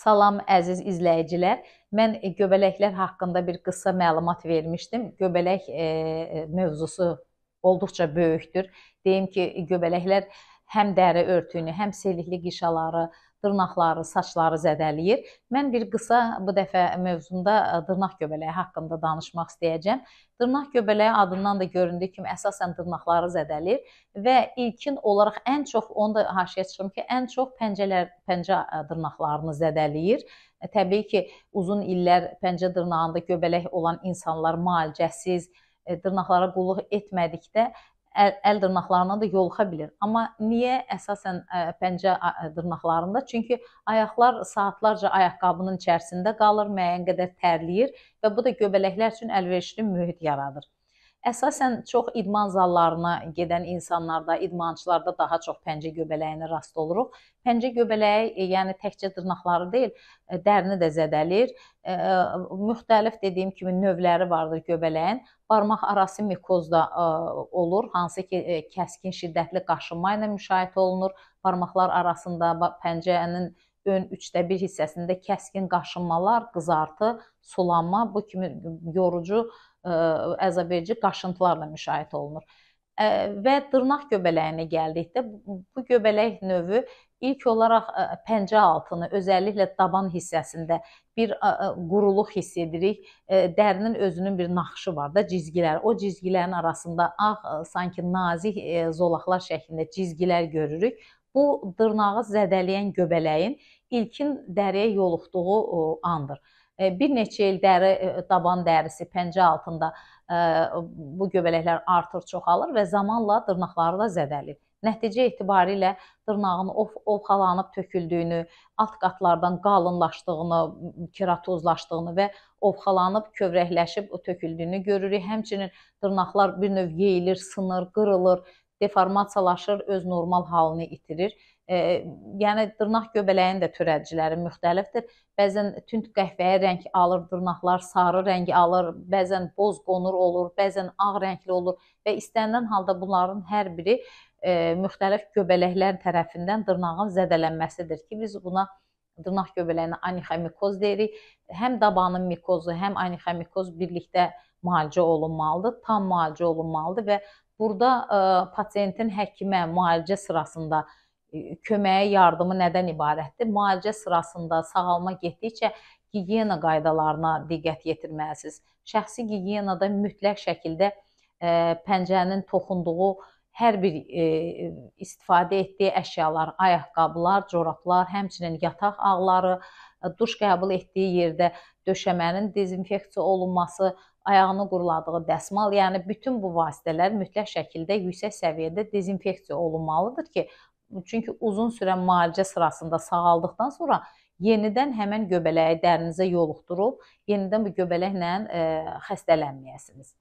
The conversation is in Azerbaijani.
Salam əziz izləyicilər. Mən e, göbələklər haqqında bir qısa məlumat vermişdim. Göbələk e, e mövzusu olduqca böyükdür. Deyim ki, göbələklər həm dəri örtüyünü, həm selikli qişaları, dırnaqları, saçları zədələyir. Mən bir qısa bu dəfə mövzumda e, dırnaq göbələyi haqqında danışmaq istəyəcəm. Dırnaq göbələyi adından da göründüyü kimi əsasən dırnaqları zədələyir və ilkin olaraq ən çox onu da haşiyə çıxım ki, ən çox pəncələr, pəncə e, dırnaqlarını zədələyir. E, təbii ki, uzun illər pəncə dırnağında göbələk olan insanlar müalicəsiz dırnaqlara qulluq etmədikdə əl, əl dırnaqlarına da yoluxa bilir. Amma niyə əsasən ə, pəncə dırnaqlarında? Çünki ayaqlar saatlarca ayaqqabının içərisində qalır, müəyyən qədər tərləyir və bu da göbələklər üçün əlverişli mühit yaradır. Əsasən çox idman zallarına gedən insanlarda, idmançılarda daha çox pəncə göbələyinə rast oluruq. Pəncə göbələyi, e, yəni təkcə dırnaqları deyil, e, dərini də zədələyir. E, müxtəlif dediyim kimi növləri vardır göbələyin. Barmaq arası mikoz da olur, hansı ki kəskin şiddətli qaşınma ilə müşahidə olunur. Barmaqlar arasında pəncənin ön üçdə bir hissəsində kəskin qaşınmalar, qızartı, sulanma bu kimi yorucu E, əzabverici qaşıntılarla müşahidə olunur. E, və dırnaq göbələyinə gəldikdə bu göbələk növü ilk olaraq e, pəncə altını, özəlliklə daban hissəsində bir quruluq hiss edirik. Dərinin özünün bir naxışı var da, cizgilər. O cizgilərin arasında ağ, sanki nazik zolaqlar şəklində cizgilər görürük. Bu dırnağı zədələyən göbələyin ilkin dəriyə yoluxduğu andır. E, bir neçə il dəri daban e, dərisi pəncə altında e, bu göbələklər artır, çoxalır və zamanla dırnaqları da zədəlir. Nəticə etibarilə dırnağın ovxalanıb töküldüyünü, alt qatlardan qalınlaşdığını, keratozlaşdığını və ovxalanıb kövrəkləşib töküldüyünü görürük. Həmçinin dırnaqlar bir növ yeyilir, sınır, qırılır, deformasiyalaşır, öz normal halını itirir yəni dırnaq göbələyinin də törədiciləri müxtəlifdir. Bəzən tünd qəhvəyə rəng alır, dırnaqlar sarı rəng alır, bəzən boz qonur olur, bəzən ağ rəngli olur və istənilən halda bunların hər biri e, müxtəlif göbələklər tərəfindən dırnağın zədələnməsidir ki, biz buna dırnaq göbələyinə anixomikoz deyirik. Həm dabanın mikozu, həm anixomikoz birlikdə müalicə olunmalıdır, tam müalicə olunmalıdır və burada e, pasiyentin həkimə müalicə sırasında e, köməyi, yardımı nədən ibarətdir? Müalicə sırasında sağalma getdikcə gigiyena qaydalarına diqqət yetirməlisiniz. Şəxsi gigiyenada mütləq şəkildə ə, pəncənin toxunduğu hər bir ə, istifadə etdiyi əşyalar, ayaqqabılar, corablar, həmçinin yataq ağları, duş qəbul etdiyi yerdə döşəmənin dezinfeksiya olunması, ayağını quruladığı dəsmal, yəni bütün bu vasitələr mütləq şəkildə yüksək səviyyədə dezinfeksiya olunmalıdır ki, Çünki uzun sürən müalicə sırasında sağaldıqdan sonra yenidən həmin göbələyi dərinizə yoluxdurub yenidən bu göbələklə e, xəstələnməyəsiniz.